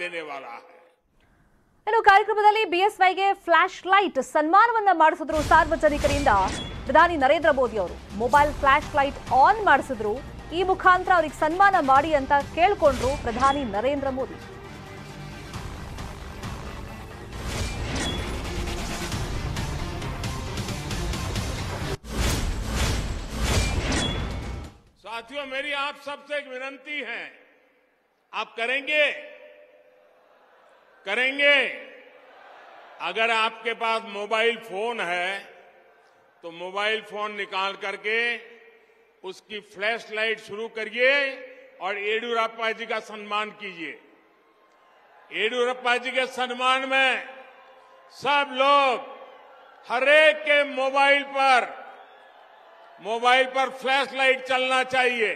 ದೇನೆ ವಾಲಾ ಇನ್ನು ಕಾರ್ಯಕ್ರಮದಲ್ಲಿ ಬಿಎಸ್ವೈಗೆ flash light ಸನ್ಮಾನವನ್ನ ಮಾಡಿಸಿದ್ರು ಸಾರ್ವಜನಿಕರಿಂದ ಪ್ರಧಾನಿ ನರೇಂದ್ರ ಮೋದಿ ಅವರು ಮೊಬೈಲ್ ಫ್ಲಾಶ್ ಲೈಟ್ ಆನ್ ಮಾಡಿಸಿದ್ರು ಈ ಮುಖಾಂತರ ಅವರಿಗೆ ಸನ್ಮಾನ ಮಾಡಿ ಅಂತ ಕೇಳ್ಕೊಂಡ್ರು ಪ್ರಧಾನಿ ನರೇಂದ್ರ ಮೋದಿ साथियों मेरी आप सबसे एक विनती है आप करेंगे अगर आपके पास मोबाइल फोन है तो मोबाइल फोन निकाल करके उसकी फ्लैश लाइट शुरू करिए और येडियुरप्पा जी का सम्मान कीजिए येडियुरप्पा जी के सम्मान में सब लोग हरेक के मोबाइल पर मोबाइल पर फ्लैश लाइट चलना चाहिए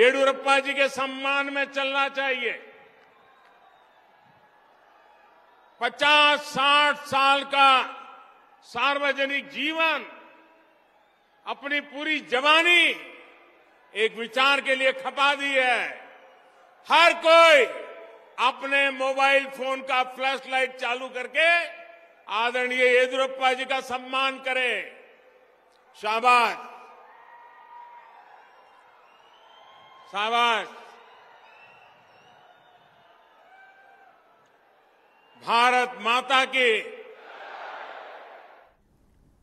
येडियुरप्पा जी के सम्मान में चलना चाहिए पचास साठ साल का सार्वजनिक जीवन अपनी पूरी जवानी एक विचार के लिए खपा दी है हर कोई अपने मोबाइल फोन का फ्लैश लाइट चालू करके आदरणीय येदुरप्पा जी का सम्मान करे शाबाश शाबाश ಭಾರತ್ ಮಾತಾ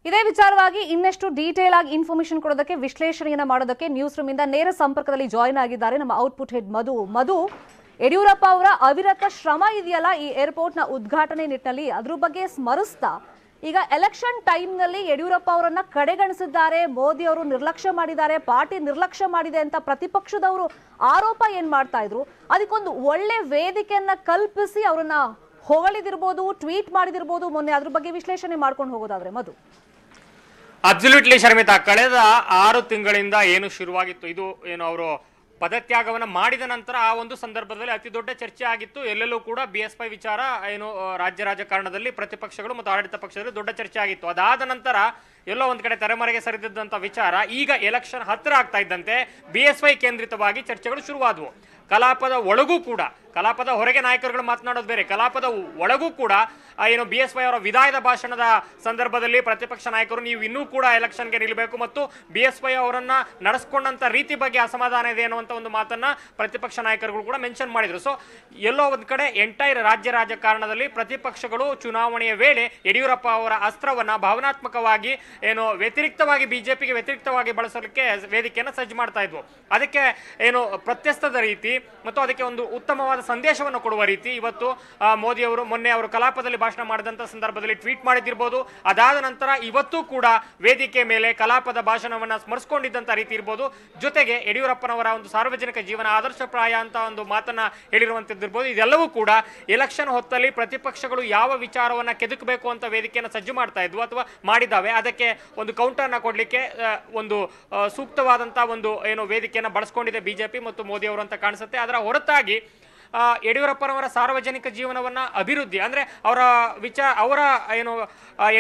ಇದೇ ವಿಚಾರವಾಗಿ ಇನ್ನಷ್ಟು ಡೀಟೇಲ್ ಆಗಿ ಇನ್ಫಾರ್ಮೇಶನ್ ಕೊಡೋದಕ್ಕೆ ವಿಶ್ಲೇಷಣೆಯನ್ನ ಮಾಡೋದಕ್ಕೆ ನ್ಯೂಸ್ ರೂಮ್ ಇಂದ ನೇರ ಸಂಪರ್ಕದಲ್ಲಿ ಜಾಯಿನ್ ಆಗಿದ್ದಾರೆ ನಮ್ಮ ಔಟ್ಪುಟ್ ಹೆಡ್ ಮಧು ಮಧು ಯಡಿಯೂರಪ್ಪ ಅವರ ಅವಿರತ ಶ್ರಮ ಇದೆಯಲ್ಲ ಈ ಏರ್ಪೋರ್ಟ್ ನ ಉದ್ಘಾಟನೆ ನಿಟ್ಟಿನಲ್ಲಿ ಅದ್ರ ಬಗ್ಗೆ ಸ್ಮರಿಸ್ತಾ ಈಗ ಎಲೆಕ್ಷನ್ ಟೈಮ್ ನಲ್ಲಿ ಯಡಿಯೂರಪ್ಪ ಅವರನ್ನ ಕಡೆಗಣಿಸಿದ್ದಾರೆ ಮೋದಿ ಅವರು ನಿರ್ಲಕ್ಷ್ಯ ಮಾಡಿದ್ದಾರೆ ಪಾರ್ಟಿ ನಿರ್ಲಕ್ಷ್ಯ ಮಾಡಿದೆ ಅಂತ ಪ್ರತಿಪಕ್ಷದವರು ಆರೋಪ ಏನ್ ಮಾಡ್ತಾ ಇದ್ರು ಅದಕ್ಕೊಂದು ಒಳ್ಳೆ ವೇದಿಕೆಯನ್ನ ಕಲ್ಪಿಸಿ ಅವರನ್ನ ಹೊಗಳಿದಿರ್ಬೋದು ಟ್ವೀಟ್ ಮಾಡಿದಿರ್ಬೋದು ಮೊನ್ನೆ ಅದ್ರ ಬಗ್ಗೆ ವಿಶ್ಲೇಷಣೆ ಮಾಡ್ಕೊಂಡು ಹೋಗೋದಾದ್ರೆ ಮಧು ಅಬ್ಸಲ್ಯೂಟ್ಲಿ ಶರ್ಮಿತಾ ಕಳೆದ ಆರು ತಿಂಗಳಿಂದ ಏನು ಶುರುವಾಗಿತ್ತು ಇದು ಏನು ಅವರು ಪದತ್ಯಾಗವನ್ನು ಮಾಡಿದ ನಂತರ ಆ ಒಂದು ಸಂದರ್ಭದಲ್ಲಿ ಅತಿ ದೊಡ್ಡ ಚರ್ಚೆ ಆಗಿತ್ತು ಎಲ್ಲೆಲ್ಲೂ ಕೂಡ ಬಿ ಎಸ್ ಪೈ ವಿಚಾರ ಏನು ರಾಜ್ಯ ರಾಜಕಾರಣದಲ್ಲಿ ಪ್ರತಿಪಕ್ಷಗಳು ಮತ್ತು ಆಡಳಿತ ಪಕ್ಷದಲ್ಲಿ ದೊಡ್ಡ ಚರ್ಚೆ ಆಗಿತ್ತು ಅದಾದ ನಂತರ ಎಲ್ಲೋ ಒಂದು ಕಡೆ ತೆರೆಮರೆಗೆ ಸರಿದಿದ್ದಂಥ ವಿಚಾರ ಈಗ ಎಲೆಕ್ಷನ್ ಹತ್ತಿರ ಆಗ್ತಾ ಇದ್ದಂತೆ ಬಿ ಎಸ್ ವೈ ಕೇಂದ್ರಿತವಾಗಿ ಚರ್ಚೆಗಳು ಶುರುವಾದವು ಕಲಾಪದ ಒಳಗೂ ಕೂಡ ಕಲಾಪದ ಹೊರಗೆ ನಾಯಕರುಗಳು ಮಾತನಾಡೋದು ಬೇರೆ ಕಲಾಪದ ಒಳಗೂ ಕೂಡ ಏನು ಬಿ ಎಸ್ ವೈ ಅವರ ವಿದಾಯದ ಭಾಷಣದ ಸಂದರ್ಭದಲ್ಲಿ ಪ್ರತಿಪಕ್ಷ ನಾಯಕರು ನೀವು ಇನ್ನೂ ಕೂಡ ಎಲೆಕ್ಷನ್ಗೆ ನಿಲ್ಲಬೇಕು ಮತ್ತು ಬಿ ಎಸ್ ವೈ ಅವರನ್ನ ನಡೆಸ್ಕೊಂಡಂತ ರೀತಿ ಬಗ್ಗೆ ಅಸಮಾಧಾನ ಇದೆ ಅನ್ನುವಂಥ ಒಂದು ಮಾತನ್ನ ಪ್ರತಿಪಕ್ಷ ನಾಯಕರುಗಳು ಕೂಡ ಮೆನ್ಷನ್ ಮಾಡಿದ್ರು ಸೊ ಎಲ್ಲೋ ಒಂದು ಕಡೆ ಎಂಟೈರ್ ರಾಜ್ಯ ರಾಜಕಾರಣದಲ್ಲಿ ಪ್ರತಿಪಕ್ಷಗಳು ಚುನಾವಣೆಯ ವೇಳೆ ಯಡಿಯೂರಪ್ಪ ಅವರ ಅಸ್ತ್ರವನ್ನ ಭಾವನಾತ್ಮಕವಾಗಿ ಏನು ವ್ಯತಿರಿಕ್ತವಾಗಿ ಬಿಜೆಪಿಗೆ ವ್ಯತಿರಿಕ್ತವಾಗಿ ಬಳಸಲಿಕ್ಕೆ ವೇದಿಕೆಯನ್ನು ಸಜ್ಜು ಮಾಡ್ತಾ ಇದ್ವು ಅದಕ್ಕೆ ಏನು ಪ್ರತ್ಯಸ್ತದ ರೀತಿ ಮತ್ತು ಅದಕ್ಕೆ ಒಂದು ಉತ್ತಮವಾದ ಸಂದೇಶವನ್ನು ಕೊಡುವ ರೀತಿ ಇವತ್ತು ಮೋದಿಯವರು ಮೊನ್ನೆ ಅವರು ಕಲಾಪದಲ್ಲಿ ಭಾಷಣ ಮಾಡಿದಂಥ ಸಂದರ್ಭದಲ್ಲಿ ಟ್ವೀಟ್ ಮಾಡಿದ್ದಿರ್ಬೋದು ಅದಾದ ನಂತರ ಇವತ್ತು ಕೂಡ ವೇದಿಕೆ ಮೇಲೆ ಕಲಾಪದ ಭಾಷಣವನ್ನು ಸ್ಮರಿಸಿಕೊಂಡಿದ್ದಂಥ ರೀತಿ ಇರ್ಬೋದು ಜೊತೆಗೆ ಯಡಿಯೂರಪ್ಪನವರ ಒಂದು ಸಾರ್ವಜನಿಕ ಜೀವನ ಪ್ರಾಯ ಅಂತ ಒಂದು ಮಾತನ್ನು ಹೇಳಿರುವಂಥದ್ದಿರ್ಬೋದು ಇದೆಲ್ಲವೂ ಕೂಡ ಎಲೆಕ್ಷನ್ ಹೊತ್ತಲ್ಲಿ ಪ್ರತಿಪಕ್ಷಗಳು ಯಾವ ವಿಚಾರವನ್ನು ಕೆದಕಬೇಕು ಅಂತ ವೇದಿಕೆಯನ್ನು ಸಜ್ಜು ಮಾಡ್ತಾ ಇದ್ವು ಅಥವಾ ಮಾಡಿದ್ದಾವೆ ಅದಕ್ಕೆ ಒಂದು ಕೌಂಟರ್ನ ಕೊಡಲಿಕ್ಕೆ ಒಂದು ಸೂಕ್ತವಾದಂಥ ಒಂದು ಏನು ವೇದಿಕೆಯನ್ನು ಬಳಸ್ಕೊಂಡಿದೆ ಬಿಜೆಪಿ ಮತ್ತು ಮೋದಿ ಅವರು ಅಂತ ಕಾಣಿಸುತ್ತೆ ಅದರ ಹೊರತಾಗಿ ಯಡಿಯೂರಪ್ಪನವರ ಸಾರ್ವಜನಿಕ ಜೀವನವನ್ನು ಅಭಿವೃದ್ಧಿ ಅಂದರೆ ಅವರ ವಿಚಾರ ಅವರ ಏನು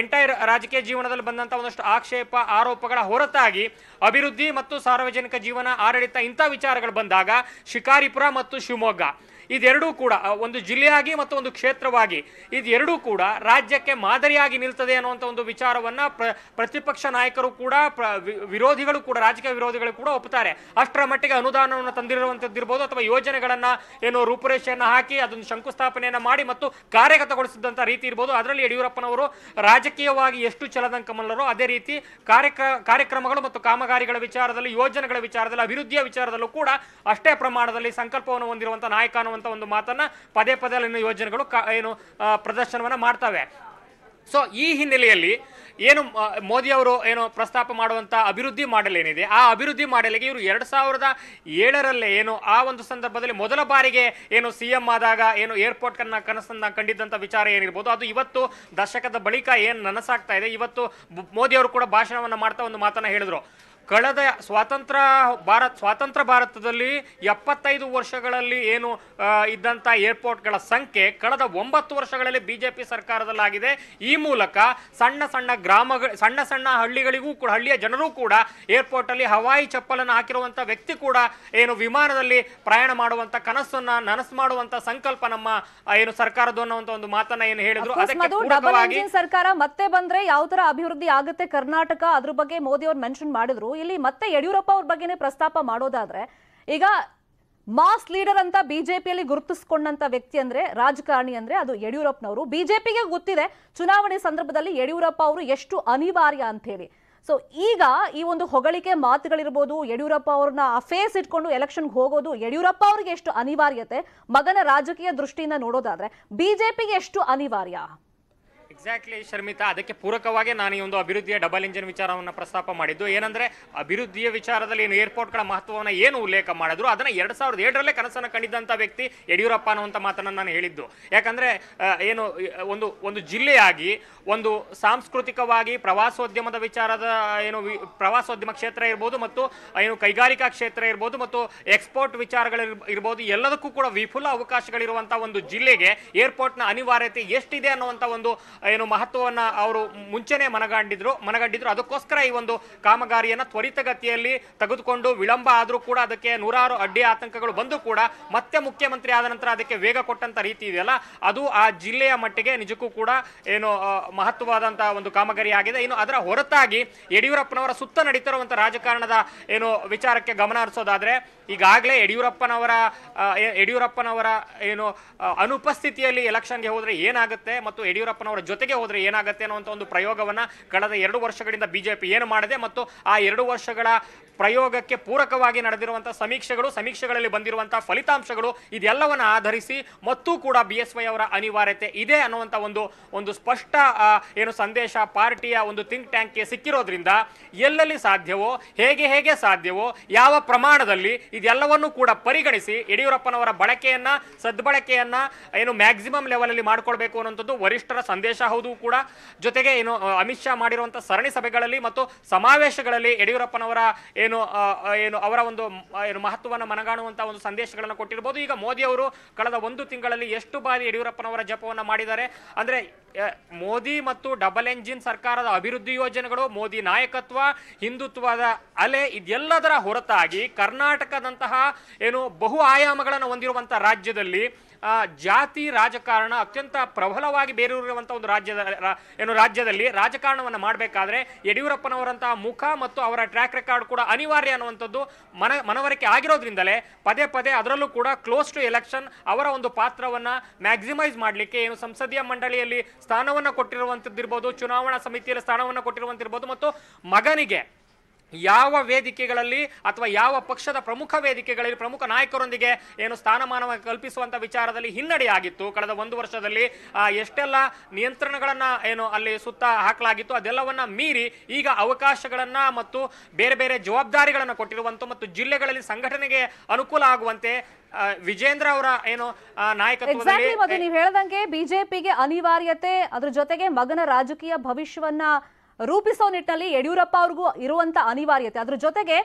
ಎಂಟೈರ್ ರಾಜಕೀಯ ಜೀವನದಲ್ಲಿ ಬಂದಂಥ ಒಂದಷ್ಟು ಆಕ್ಷೇಪ ಆರೋಪಗಳ ಹೊರತಾಗಿ ಅಭಿವೃದ್ಧಿ ಮತ್ತು ಸಾರ್ವಜನಿಕ ಜೀವನ ಆಡಳಿತ ಇಂಥ ವಿಚಾರಗಳು ಬಂದಾಗ ಶಿಕಾರಿಪುರ ಮತ್ತು ಶಿವಮೊಗ್ಗ ಇದೆರಡೂ ಕೂಡ ಒಂದು ಜಿಲ್ಲೆಯಾಗಿ ಮತ್ತು ಒಂದು ಕ್ಷೇತ್ರವಾಗಿ ಇದೆರಡೂ ಕೂಡ ರಾಜ್ಯಕ್ಕೆ ಮಾದರಿಯಾಗಿ ನಿಲ್ತದೆ ಅನ್ನುವಂಥ ಒಂದು ವಿಚಾರವನ್ನು ಪ್ರತಿಪಕ್ಷ ನಾಯಕರು ಕೂಡ ವಿರೋಧಿಗಳು ಕೂಡ ರಾಜಕೀಯ ವಿರೋಧಿಗಳು ಕೂಡ ಒಪ್ಪುತ್ತಾರೆ ಅಷ್ಟರ ಮಟ್ಟಿಗೆ ಅನುದಾನವನ್ನು ತಂದಿರುವಂಥದ್ದಿರ್ಬೋದು ಅಥವಾ ಯೋಜನೆಗಳನ್ನು ಏನೋ ರೂಪುರೇಷೆಯನ್ನು ಹಾಕಿ ಅದನ್ನು ಶಂಕುಸ್ಥಾಪನೆಯನ್ನು ಮಾಡಿ ಮತ್ತು ಕಾರ್ಯಗತಗೊಳಿಸಿದ್ದಂಥ ರೀತಿ ಇರ್ಬೋದು ಅದರಲ್ಲಿ ಯಡಿಯೂರಪ್ಪನವರು ರಾಜಕೀಯವಾಗಿ ಎಷ್ಟು ಚಲದಂಕಮಲ್ಲರೋ ಅದೇ ರೀತಿ ಕಾರ್ಯಕ್ರ ಕಾರ್ಯಕ್ರಮಗಳು ಮತ್ತು ಕಾಮಗಾರಿಗಳ ವಿಚಾರದಲ್ಲಿ ಯೋಜನೆಗಳ ವಿಚಾರದಲ್ಲಿ ಅಭಿವೃದ್ಧಿಯ ವಿಚಾರದಲ್ಲೂ ಕೂಡ ಅಷ್ಟೇ ಪ್ರಮಾಣದಲ್ಲಿ ಸಂಕಲ್ಪವನ್ನು ಹೊಂದಿರುವಂಥ ನಾಯಕ ಅನ್ನುವಂಥ ಒಂದು ಮಾತನ್ನು ಪದೇ ಪದೇ ಅಲ್ಲಿನ ಯೋಜನೆಗಳು ಏನು ಪ್ರದರ್ಶನವನ್ನು ಮಾಡ್ತವೆ ಸೊ ಈ ಹಿನ್ನೆಲೆಯಲ್ಲಿ ಏನು ಮೋದಿ ಅವರು ಏನು ಪ್ರಸ್ತಾಪ ಮಾಡುವಂಥ ಅಭಿವೃದ್ಧಿ ಮಾಡೆಲ್ ಏನಿದೆ ಆ ಅಭಿವೃದ್ಧಿ ಮಾಡೆಲ್ಗೆ ಇವರು ಎರಡು ಸಾವಿರದ ಏಳರಲ್ಲೇ ಏನು ಆ ಒಂದು ಸಂದರ್ಭದಲ್ಲಿ ಮೊದಲ ಬಾರಿಗೆ ಏನು ಸಿ ಎಂ ಆದಾಗ ಏನು ಏರ್ಪೋರ್ಟ್ ಕನ್ನ ಕನಸನ್ನು ಕಂಡಿದ್ದಂಥ ವಿಚಾರ ಏನಿರ್ಬೋದು ಅದು ಇವತ್ತು ದಶಕದ ಬಳಿಕ ಏನು ನನಸಾಗ್ತಾ ಇದೆ ಇವತ್ತು ಮೋದಿ ಅವರು ಕೂಡ ಭಾಷಣವನ್ನು ಮಾಡ್ತಾ ಒಂದು ಮಾತನ್ನು ಹೇಳಿದ್ರು ಕಳೆದ ಸ್ವಾತಂತ್ರ್ಯ ಭಾರತ್ ಸ್ವಾತಂತ್ರ್ಯ ಭಾರತದಲ್ಲಿ ಎಪ್ಪತ್ತೈದು ವರ್ಷಗಳಲ್ಲಿ ಏನು ಇದ್ದಂಥ ಏರ್ಪೋರ್ಟ್ಗಳ ಸಂಖ್ಯೆ ಕಳೆದ ಒಂಬತ್ತು ವರ್ಷಗಳಲ್ಲಿ ಬಿಜೆಪಿ ಸರ್ಕಾರದಲ್ಲಾಗಿದೆ ಈ ಮೂಲಕ ಸಣ್ಣ ಸಣ್ಣ ಗ್ರಾಮಗಳ ಸಣ್ಣ ಸಣ್ಣ ಹಳ್ಳಿಗಳಿಗೂ ಕೂಡ ಹಳ್ಳಿಯ ಜನರೂ ಕೂಡ ಏರ್ಪೋರ್ಟಲ್ಲಿ ಹವಾಯಿ ಚಪ್ಪಲನ್ನು ಹಾಕಿರುವಂತ ವ್ಯಕ್ತಿ ಕೂಡ ಏನು ವಿಮಾನದಲ್ಲಿ ಪ್ರಯಾಣ ಮಾಡುವಂತ ಕನಸನ್ನ ನನಸು ಮಾಡುವಂಥ ಸಂಕಲ್ಪ ನಮ್ಮ ಏನು ಸರ್ಕಾರದ ಅನ್ನುವಂಥ ಒಂದು ಮಾತನ್ನ ಏನು ಹೇಳಿದ್ರು ಸರ್ಕಾರ ಮತ್ತೆ ಬಂದ್ರೆ ಯಾವ ತರ ಅಭಿವೃದ್ಧಿ ಆಗುತ್ತೆ ಕರ್ನಾಟಕ ಅದ್ರ ಬಗ್ಗೆ ಮೋದಿ ಅವರು ಮೆನ್ಷನ್ ಮಾಡಿದ್ರು ಇಲ್ಲಿ ಮತ್ತೆ ಯಡಿಯೂರಪ್ಪ ಅವ್ರ ಬಗ್ಗೆನೇ ಪ್ರಸ್ತಾಪ ಮಾಡೋದಾದ್ರೆ ಈಗ ಮಾಸ್ ಲೀಡರ್ ಅಂತ ಬಿಜೆಪಿಯಲ್ಲಿ ಗುರುತಿಸಿಕೊಂಡಂತ ವ್ಯಕ್ತಿ ಅಂದ್ರೆ ರಾಜಕಾರಣಿ ಅಂದ್ರೆ ಅದು ಯಡಿಯೂರಪ್ಪನವರು ಬಿಜೆಪಿಗೆ ಗೊತ್ತಿದೆ ಚುನಾವಣೆ ಸಂದರ್ಭದಲ್ಲಿ ಯಡಿಯೂರಪ್ಪ ಅವರು ಎಷ್ಟು ಅನಿವಾರ್ಯ ಅಂತ ಹೇಳಿ ಸೊ ಈಗ ಈ ಒಂದು ಹೊಗಳಿಕೆ ಮಾತುಗಳಿರ್ಬೋದು ಯಡಿಯೂರಪ್ಪ ಅವ್ರನ್ನ ಫೇಸ್ ಇಟ್ಕೊಂಡು ಎಲೆಕ್ಷನ್ಗೆ ಹೋಗೋದು ಯಡಿಯೂರಪ್ಪ ಅವ್ರಿಗೆ ಎಷ್ಟು ಅನಿವಾರ್ಯತೆ ಮಗನ ರಾಜಕೀಯ ದೃಷ್ಟಿಯಿಂದ ನೋಡೋದಾದ್ರೆ ಬಿಜೆಪಿಗೆ ಎಷ್ಟು ಅನಿವಾರ್ಯ ಎಕ್ಸಾಕ್ಟ್ಲಿ ಶರ್ಮಿತಾ ಅದಕ್ಕೆ ಪೂರಕವಾಗಿ ನಾನು ಈ ಒಂದು ಅಭಿವೃದ್ಧಿಯ ಡಬಲ್ ಇಂಜಿನ್ ವಿಚಾರವನ್ನು ಪ್ರಸ್ತಾಪ ಮಾಡಿದ್ದು ಏನಂದ್ರೆ ಅಭಿವೃದ್ಧಿಯ ವಿಚಾರದಲ್ಲಿ ಏನು ಏರ್ಪೋರ್ಟ್ಗಳ ಮಹತ್ವವನ್ನು ಏನು ಉಲ್ಲೇಖ ಮಾಡಿದ್ರು ಅದನ್ನ ಎರಡು ಸಾವಿರದ ಏಳರಲ್ಲೇ ಕನಸನ್ನು ಕಂಡಿದ್ದಂಥ ವ್ಯಕ್ತಿ ಯಡಿಯೂರಪ್ಪ ಅನ್ನುವಂಥ ಮಾತನ್ನು ನಾನು ಹೇಳಿದ್ದು ಯಾಕಂದ್ರೆ ಏನು ಒಂದು ಒಂದು ಜಿಲ್ಲೆಯಾಗಿ ಒಂದು ಸಾಂಸ್ಕೃತಿಕವಾಗಿ ಪ್ರವಾಸೋದ್ಯಮದ ವಿಚಾರದ ಏನು ಪ್ರವಾಸೋದ್ಯಮ ಕ್ಷೇತ್ರ ಇರ್ಬೋದು ಮತ್ತು ಏನು ಕೈಗಾರಿಕಾ ಕ್ಷೇತ್ರ ಇರ್ಬೋದು ಮತ್ತು ಎಕ್ಸ್ಪೋರ್ಟ್ ವಿಚಾರಗಳು ಇರ್ಬೋದು ಎಲ್ಲದಕ್ಕೂ ಕೂಡ ವಿಫುಲ ಅವಕಾಶಗಳಿರುವಂಥ ಒಂದು ಜಿಲ್ಲೆಗೆ ಏರ್ಪೋರ್ಟ್ನ ಅನಿವಾರ್ಯತೆ ಎಷ್ಟಿದೆ ಅನ್ನುವಂಥ ಒಂದು ಏನು ಮಹತ್ವವನ್ನು ಅವರು ಮುಂಚೆನೆ ಮನಗಂಡಿದ್ರು ಮನಗಂಡಿದ್ರು ಅದಕ್ಕೋಸ್ಕರ ಈ ಒಂದು ಕಾಮಗಾರಿಯನ್ನು ತ್ವರಿತಗತಿಯಲ್ಲಿ ತೆಗೆದುಕೊಂಡು ವಿಳಂಬ ಆದರೂ ಕೂಡ ಅದಕ್ಕೆ ನೂರಾರು ಅಡ್ಡಿ ಆತಂಕಗಳು ಬಂದು ಕೂಡ ಮತ್ತೆ ಮುಖ್ಯಮಂತ್ರಿ ಆದ ನಂತರ ಅದಕ್ಕೆ ವೇಗ ಕೊಟ್ಟಂತ ರೀತಿ ಇದೆಯಲ್ಲ ಅದು ಆ ಜಿಲ್ಲೆಯ ಮಟ್ಟಿಗೆ ನಿಜಕ್ಕೂ ಕೂಡ ಏನು ಮಹತ್ವವಾದಂತಹ ಒಂದು ಕಾಮಗಾರಿ ಆಗಿದೆ ಇನ್ನು ಅದರ ಹೊರತಾಗಿ ಯಡಿಯೂರಪ್ಪನವರ ಸುತ್ತ ನಡೀತಿರುವಂತಹ ರಾಜಕಾರಣದ ಏನು ವಿಚಾರಕ್ಕೆ ಗಮನ ಹರಿಸೋದಾದ್ರೆ ಈಗಾಗಲೇ ಯಡಿಯೂರಪ್ಪನವರ ಯಡಿಯೂರಪ್ಪನವರ ಏನು ಅನುಪಸ್ಥಿತಿಯಲ್ಲಿ ಎಲೆಕ್ಷನ್ಗೆ ಹೋದರೆ ಏನಾಗುತ್ತೆ ಮತ್ತು ಯಡಿಯೂರಪ್ಪನವರ ಜೊತೆ ಜೊತೆಗೆ ಹೋದರೆ ಏನಾಗುತ್ತೆ ಅನ್ನುವಂಥ ಒಂದು ಪ್ರಯೋಗವನ್ನು ಕಳೆದ ಎರಡು ವರ್ಷಗಳಿಂದ ಬಿಜೆಪಿ ಏನು ಮಾಡಿದೆ ಮತ್ತು ಆ ಎರಡು ವರ್ಷಗಳ ಪ್ರಯೋಗಕ್ಕೆ ಪೂರಕವಾಗಿ ನಡೆದಿರುವಂಥ ಸಮೀಕ್ಷೆಗಳು ಸಮೀಕ್ಷೆಗಳಲ್ಲಿ ಬಂದಿರುವಂಥ ಫಲಿತಾಂಶಗಳು ಇದೆಲ್ಲವನ್ನ ಆಧರಿಸಿ ಮತ್ತೂ ಕೂಡ ಬಿ ಎಸ್ ವೈ ಅವರ ಅನಿವಾರ್ಯತೆ ಇದೆ ಅನ್ನುವಂಥ ಒಂದು ಒಂದು ಸ್ಪಷ್ಟ ಏನು ಸಂದೇಶ ಪಾರ್ಟಿಯ ಒಂದು ಥಿಂಕ್ ಟ್ಯಾಂಕ್ಗೆ ಸಿಕ್ಕಿರೋದ್ರಿಂದ ಎಲ್ಲೆಲ್ಲಿ ಸಾಧ್ಯವೋ ಹೇಗೆ ಹೇಗೆ ಸಾಧ್ಯವೋ ಯಾವ ಪ್ರಮಾಣದಲ್ಲಿ ಇದೆಲ್ಲವನ್ನು ಕೂಡ ಪರಿಗಣಿಸಿ ಯಡಿಯೂರಪ್ಪನವರ ಬಳಕೆಯನ್ನು ಸದ್ಬಳಕೆಯನ್ನು ಏನು ಮ್ಯಾಕ್ಸಿಮಮ್ ಲೆವೆಲಲ್ಲಿ ಮಾಡಿಕೊಳ್ಬೇಕು ಅನ್ನೋಂಥದ್ದು ವರಿಷ್ಠರ ಸಂದೇಶ ಹೌದು ಕೂಡ ಜೊತೆಗೆ ಏನು ಅಮಿತ್ ಶಾ ಮಾಡಿರುವಂಥ ಸರಣಿ ಸಭೆಗಳಲ್ಲಿ ಮತ್ತು ಸಮಾವೇಶಗಳಲ್ಲಿ ಯಡಿಯೂರಪ್ಪನವರ ಏನು ಏನು ಅವರ ಒಂದು ಏನು ಮಹತ್ವವನ್ನು ಮನಗಾಣುವಂಥ ಒಂದು ಸಂದೇಶಗಳನ್ನು ಕೊಟ್ಟಿರ್ಬೋದು ಈಗ ಮೋದಿ ಅವರು ಕಳೆದ ಒಂದು ತಿಂಗಳಲ್ಲಿ ಎಷ್ಟು ಬಾರಿ ಯಡಿಯೂರಪ್ಪನವರ ಜಪವನ್ನು ಮಾಡಿದ್ದಾರೆ ಅಂದರೆ ಮೋದಿ ಮತ್ತು ಡಬಲ್ ಎಂಜಿನ್ ಸರ್ಕಾರದ ಅಭಿವೃದ್ಧಿ ಯೋಜನೆಗಳು ಮೋದಿ ನಾಯಕತ್ವ ಹಿಂದುತ್ವದ ಅಲೆ ಇದೆಲ್ಲದರ ಹೊರತಾಗಿ ಕರ್ನಾಟಕದಂತಹ ಏನು ಬಹು ಆಯಾಮಗಳನ್ನು ಹೊಂದಿರುವಂಥ ರಾಜ್ಯದಲ್ಲಿ ಜಾತಿ ರಾಜಕಾರಣ ಅತ್ಯಂತ ಪ್ರಬಲವಾಗಿ ಬೇರೂರಿರುವಂಥ ಒಂದು ರಾಜ್ಯದ ಏನು ರಾಜ್ಯದಲ್ಲಿ ರಾಜಕಾರಣವನ್ನು ಮಾಡಬೇಕಾದ್ರೆ ಯಡಿಯೂರಪ್ಪನವರಂತಹ ಮುಖ ಮತ್ತು ಅವರ ಟ್ರ್ಯಾಕ್ ರೆಕಾರ್ಡ್ ಕೂಡ ಅನಿವಾರ್ಯ ಅನ್ನುವಂಥದ್ದು ಮನ ಮನವರಿಕೆ ಆಗಿರೋದ್ರಿಂದಲೇ ಪದೇ ಪದೇ ಅದರಲ್ಲೂ ಕೂಡ ಕ್ಲೋಸ್ ಟು ಎಲೆಕ್ಷನ್ ಅವರ ಒಂದು ಪಾತ್ರವನ್ನು ಮ್ಯಾಕ್ಸಿಮೈಸ್ ಮಾಡಲಿಕ್ಕೆ ಏನು ಸಂಸದೀಯ ಮಂಡಳಿಯಲ್ಲಿ ಸ್ಥಾನವನ್ನು ಕೊಟ್ಟಿರುವಂಥದ್ದಿರ್ಬೋದು ಚುನಾವಣಾ ಸಮಿತಿಯಲ್ಲಿ ಸ್ಥಾನವನ್ನು ಕೊಟ್ಟಿರುವಂತಿರ್ಬೋದು ಮತ್ತು ಮಗನಿಗೆ ಯಾವ ವೇದಿಕೆಗಳಲ್ಲಿ ಅಥವಾ ಯಾವ ಪಕ್ಷದ ಪ್ರಮುಖ ವೇದಿಕೆಗಳಲ್ಲಿ ಪ್ರಮುಖ ನಾಯಕರೊಂದಿಗೆ ಏನು ಸ್ಥಾನಮಾನ ಕಲ್ಪಿಸುವಂತ ವಿಚಾರದಲ್ಲಿ ಹಿನ್ನಡೆಯಾಗಿತ್ತು ಕಳೆದ ಒಂದು ವರ್ಷದಲ್ಲಿ ಎಷ್ಟೆಲ್ಲ ನಿಯಂತ್ರಣಗಳನ್ನು ಏನು ಅಲ್ಲಿ ಸುತ್ತ ಹಾಕಲಾಗಿತ್ತು ಅದೆಲ್ಲವನ್ನ ಮೀರಿ ಈಗ ಅವಕಾಶಗಳನ್ನು ಮತ್ತು ಬೇರೆ ಬೇರೆ ಜವಾಬ್ದಾರಿಗಳನ್ನು ಕೊಟ್ಟಿರುವಂಥ ಮತ್ತು ಜಿಲ್ಲೆಗಳಲ್ಲಿ ಸಂಘಟನೆಗೆ ಅನುಕೂಲ ಆಗುವಂತೆ ವಿಜೇಂದ್ರ ಅವರ ಏನು ನಾಯಕತ್ವದಲ್ಲಿ ನೀವು ಹೇಳ್ದಂಗೆ ಬಿಜೆಪಿಗೆ ಅನಿವಾರ್ಯತೆ ಅದ್ರ ಜೊತೆಗೆ ಮಗನ ರಾಜಕೀಯ ಭವಿಷ್ಯವನ್ನ ರೂಪಿಸೋ ನಿಟ್ಟಿನಲ್ಲಿ ಯಡಿಯೂರಪ್ಪ ಅವ್ರಿಗೂ ಇರುವಂತ ಅನಿವಾರ್ಯತೆ ಅದ್ರ ಜೊತೆಗೆ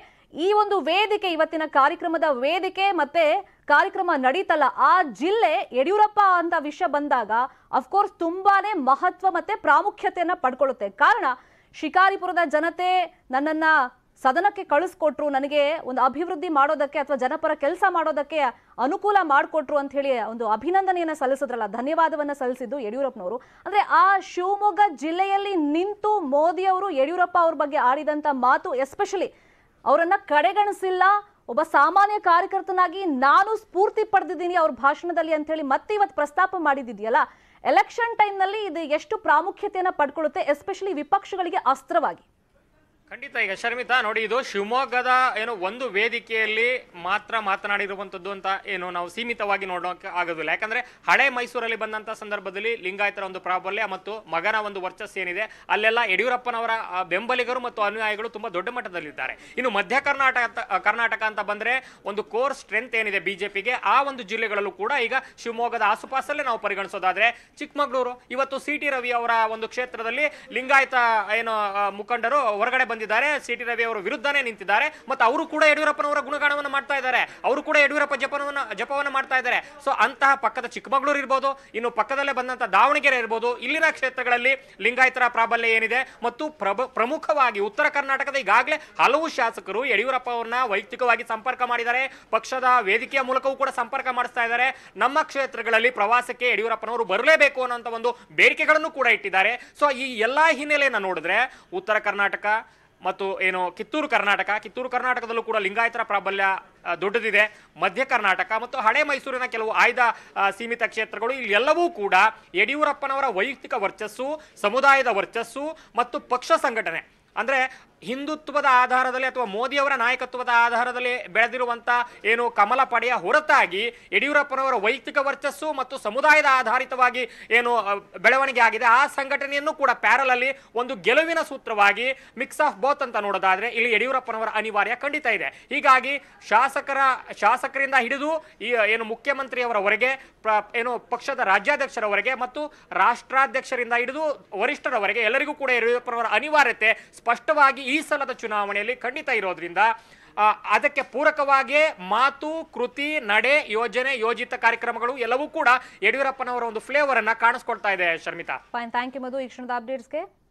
ಈ ಒಂದು ವೇದಿಕೆ ಇವತ್ತಿನ ಕಾರ್ಯಕ್ರಮದ ವೇದಿಕೆ ಮತ್ತೆ ಕಾರ್ಯಕ್ರಮ ನಡೀತಲ್ಲ ಆ ಜಿಲ್ಲೆ ಯಡಿಯೂರಪ್ಪ ಅಂತ ವಿಷಯ ಬಂದಾಗ ಅಫ್ಕೋರ್ಸ್ ತುಂಬಾನೇ ಮಹತ್ವ ಮತ್ತೆ ಪ್ರಾಮುಖ್ಯತೆಯನ್ನ ಪಡ್ಕೊಳ್ಳುತ್ತೆ ಕಾರಣ ಶಿಕಾರಿಪುರದ ಜನತೆ ನನ್ನನ್ನ ಸದನಕ್ಕೆ ಕಳಿಸ್ಕೊಟ್ರು ನನಗೆ ಒಂದು ಅಭಿವೃದ್ಧಿ ಮಾಡೋದಕ್ಕೆ ಅಥವಾ ಜನಪರ ಕೆಲಸ ಮಾಡೋದಕ್ಕೆ ಅನುಕೂಲ ಮಾಡಿಕೊಟ್ರು ಅಂತ ಹೇಳಿ ಒಂದು ಅಭಿನಂದನೆಯನ್ನು ಸಲ್ಲಿಸಿದ್ರಲ್ಲ ಧನ್ಯವಾದವನ್ನು ಸಲ್ಲಿಸಿದ್ದು ಯಡಿಯೂರಪ್ಪನವರು ಅಂದರೆ ಆ ಶಿವಮೊಗ್ಗ ಜಿಲ್ಲೆಯಲ್ಲಿ ನಿಂತು ಮೋದಿ ಅವರು ಯಡಿಯೂರಪ್ಪ ಅವ್ರ ಬಗ್ಗೆ ಆಡಿದಂಥ ಮಾತು ಎಸ್ಪೆಷಲಿ ಅವರನ್ನು ಕಡೆಗಣಿಸಿಲ್ಲ ಒಬ್ಬ ಸಾಮಾನ್ಯ ಕಾರ್ಯಕರ್ತನಾಗಿ ನಾನು ಸ್ಫೂರ್ತಿ ಪಡೆದಿದ್ದೀನಿ ಅವ್ರ ಭಾಷಣದಲ್ಲಿ ಅಂತ ಹೇಳಿ ಮತ್ತೆ ಇವತ್ತು ಪ್ರಸ್ತಾಪ ಮಾಡಿದಿದೆಯಲ್ಲ ಎಲೆಕ್ಷನ್ ಟೈಮ್ನಲ್ಲಿ ಇದು ಎಷ್ಟು ಪ್ರಾಮುಖ್ಯತೆಯನ್ನು ಪಡ್ಕೊಳ್ಳುತ್ತೆ ಎಸ್ಪೆಷಲಿ ವಿಪಕ್ಷಗಳಿಗೆ ಅಸ್ತ್ರವಾಗಿ ಖಂಡಿತ ಈಗ ಶರ್ಮಿತಾ ನೋಡಿ ಇದು ಶಿವಮೊಗ್ಗದ ಏನು ಒಂದು ವೇದಿಕೆಯಲ್ಲಿ ಮಾತ್ರ ಮಾತನಾಡಿರುವಂಥದ್ದು ಅಂತ ಏನು ನಾವು ಸೀಮಿತವಾಗಿ ನೋಡೋಕೆ ಆಗೋದಿಲ್ಲ ಯಾಕಂದ್ರೆ ಹಳೆ ಮೈಸೂರಲ್ಲಿ ಬಂದಂತ ಸಂದರ್ಭದಲ್ಲಿ ಲಿಂಗಾಯತರ ಒಂದು ಪ್ರಾಬಲ್ಯ ಮತ್ತು ಮಗನ ಒಂದು ವರ್ಚಸ್ಸು ಏನಿದೆ ಅಲ್ಲೆಲ್ಲ ಯಡಿಯೂರಪ್ಪನವರ ಬೆಂಬಲಿಗರು ಮತ್ತು ಅನುಯಾಯಿಗಳು ತುಂಬಾ ದೊಡ್ಡ ಮಟ್ಟದಲ್ಲಿದ್ದಾರೆ ಇನ್ನು ಮಧ್ಯ ಕರ್ನಾಟಕ ಕರ್ನಾಟಕ ಅಂತ ಬಂದ್ರೆ ಒಂದು ಕೋರ್ ಸ್ಟ್ರೆಂತ್ ಏನಿದೆ ಬಿಜೆಪಿಗೆ ಆ ಒಂದು ಜಿಲ್ಲೆಗಳಲ್ಲೂ ಕೂಡ ಈಗ ಶಿವಮೊಗ್ಗದ ಆಸುಪಾಸಲ್ಲೇ ನಾವು ಪರಿಗಣಿಸೋದಾದ್ರೆ ಚಿಕ್ಕಮಗಳೂರು ಇವತ್ತು ಸಿ ಟಿ ರವಿ ಅವರ ಒಂದು ಕ್ಷೇತ್ರದಲ್ಲಿ ಲಿಂಗಾಯತ ಏನು ಮುಖಂಡರು ಹೊರಗಡೆ ಬಂದಿದ್ದಾರೆ ಸಿ ಟಿ ರವಿ ಅವರ ವಿರುದ್ಧನೇ ನಿಂತಿದ್ದಾರೆ ಮತ್ತು ಅವರು ಕೂಡ ಯಡಿಯೂರಪ್ಪನವರ ಗುಣಗಾಣವನ್ನು ಮಾಡ್ತಾ ಇದ್ದಾರೆ ಅವರು ಕೂಡ ಯಡಿಯೂರಪ್ಪ ಜಪವನ್ನು ಜಪವನ್ನು ಮಾಡ್ತಾ ಇದ್ದಾರೆ ಸೊ ಅಂತಹ ಪಕ್ಕದ ಚಿಕ್ಕಮಗಳೂರು ಇರ್ಬೋದು ಇನ್ನು ಪಕ್ಕದಲ್ಲೇ ಬಂದಂತಹ ದಾವಣಗೆರೆ ಇರ್ಬೋದು ಇಲ್ಲಿನ ಕ್ಷೇತ್ರಗಳಲ್ಲಿ ಲಿಂಗಾಯತರ ಪ್ರಾಬಲ್ಯ ಏನಿದೆ ಮತ್ತು ಪ್ರಮುಖವಾಗಿ ಉತ್ತರ ಕರ್ನಾಟಕದ ಈಗಾಗಲೇ ಹಲವು ಶಾಸಕರು ಯಡಿಯೂರಪ್ಪ ಅವರನ್ನ ವೈಯಕ್ತಿಕವಾಗಿ ಸಂಪರ್ಕ ಮಾಡಿದ್ದಾರೆ ಪಕ್ಷದ ವೇದಿಕೆಯ ಮೂಲಕವೂ ಕೂಡ ಸಂಪರ್ಕ ಮಾಡಿಸ್ತಾ ಇದ್ದಾರೆ ನಮ್ಮ ಕ್ಷೇತ್ರಗಳಲ್ಲಿ ಪ್ರವಾಸಕ್ಕೆ ಯಡಿಯೂರಪ್ಪನವರು ಬರಲೇಬೇಕು ಅನ್ನೋಂಥ ಒಂದು ಬೇಡಿಕೆಗಳನ್ನು ಕೂಡ ಇಟ್ಟಿದ್ದಾರೆ ಸೊ ಈ ಎಲ್ಲ ಹಿನ್ನೆಲೆಯನ್ನು ನೋಡಿದ್ರೆ ಉತ್ತರ ಕರ್ನಾಟಕ ಮತ್ತು ಏನು ಕಿತ್ತೂರು ಕರ್ನಾಟಕ ಕಿತ್ತೂರು ಕರ್ನಾಟಕದಲ್ಲೂ ಕೂಡ ಲಿಂಗಾಯತರ ಪ್ರಾಬಲ್ಯ ದೊಡ್ಡದಿದೆ ಮಧ್ಯ ಕರ್ನಾಟಕ ಮತ್ತು ಹಳೆ ಮೈಸೂರಿನ ಕೆಲವು ಆಯ್ದ ಸೀಮಿತ ಕ್ಷೇತ್ರಗಳು ಇಲ್ಲೆಲ್ಲವೂ ಕೂಡ ಯಡಿಯೂರಪ್ಪನವರ ವೈಯಕ್ತಿಕ ವರ್ಚಸ್ಸು ಸಮುದಾಯದ ವರ್ಚಸ್ಸು ಮತ್ತು ಪಕ್ಷ ಸಂಘಟನೆ ಅಂದರೆ ಹಿಂದುತ್ವದ ಆಧಾರದಲ್ಲಿ ಅಥವಾ ಮೋದಿಯವರ ನಾಯಕತ್ವದ ಆಧಾರದಲ್ಲಿ ಬೆಳೆದಿರುವಂಥ ಏನು ಕಮಲ ಪಡೆಯ ಹೊರತಾಗಿ ಯಡಿಯೂರಪ್ಪನವರ ವೈಯಕ್ತಿಕ ವರ್ಚಸ್ಸು ಮತ್ತು ಸಮುದಾಯದ ಆಧಾರಿತವಾಗಿ ಏನು ಬೆಳವಣಿಗೆ ಆಗಿದೆ ಆ ಸಂಘಟನೆಯನ್ನು ಕೂಡ ಪ್ಯಾರಲಲ್ಲಿ ಒಂದು ಗೆಲುವಿನ ಸೂತ್ರವಾಗಿ ಮಿಕ್ಸ್ ಆಫ್ ಬೋತ್ ಅಂತ ನೋಡೋದಾದ್ರೆ ಇಲ್ಲಿ ಯಡಿಯೂರಪ್ಪನವರ ಅನಿವಾರ್ಯ ಖಂಡಿತ ಇದೆ ಹೀಗಾಗಿ ಶಾಸಕರ ಶಾಸಕರಿಂದ ಹಿಡಿದು ಈ ಏನು ಮುಖ್ಯಮಂತ್ರಿಯವರವರೆಗೆ ಏನು ಪಕ್ಷದ ರಾಜ್ಯಾಧ್ಯಕ್ಷರವರೆಗೆ ಮತ್ತು ರಾಷ್ಟ್ರಾಧ್ಯಕ್ಷರಿಂದ ಹಿಡಿದು ವರಿಷ್ಠರವರೆಗೆ ಎಲ್ಲರಿಗೂ ಕೂಡ ಯಡಿಯೂರಪ್ಪನವರ ಅನಿವಾರ್ಯತೆ ಸ್ಪಷ್ಟವಾಗಿ ಈ ಸಲದ ಚುನಾವಣೆಯಲ್ಲಿ ಖಂಡಿತ ಇರೋದ್ರಿಂದ ಅದಕ್ಕೆ ಪೂರಕವಾಗಿ ಮಾತು ಕೃತಿ ನಡೆ ಯೋಜನೆ ಯೋಜಿತ ಕಾರ್ಯಕ್ರಮಗಳು ಎಲ್ಲವೂ ಕೂಡ ಯಡಿಯೂರಪ್ಪನವರ ಒಂದು ಫ್ಲೇವರ್ ಅನ್ನ ಕಾಣಿಸ್ಕೊಳ್ತಾ ಇದೆ ಶರ್ಮಿತಾ ಥ್ಯಾಂಕ್ ಯು ಮಧು ಈ ಕ್ಷಣದ ಅಪ್ಡೇಟ್ಸ್ಗೆ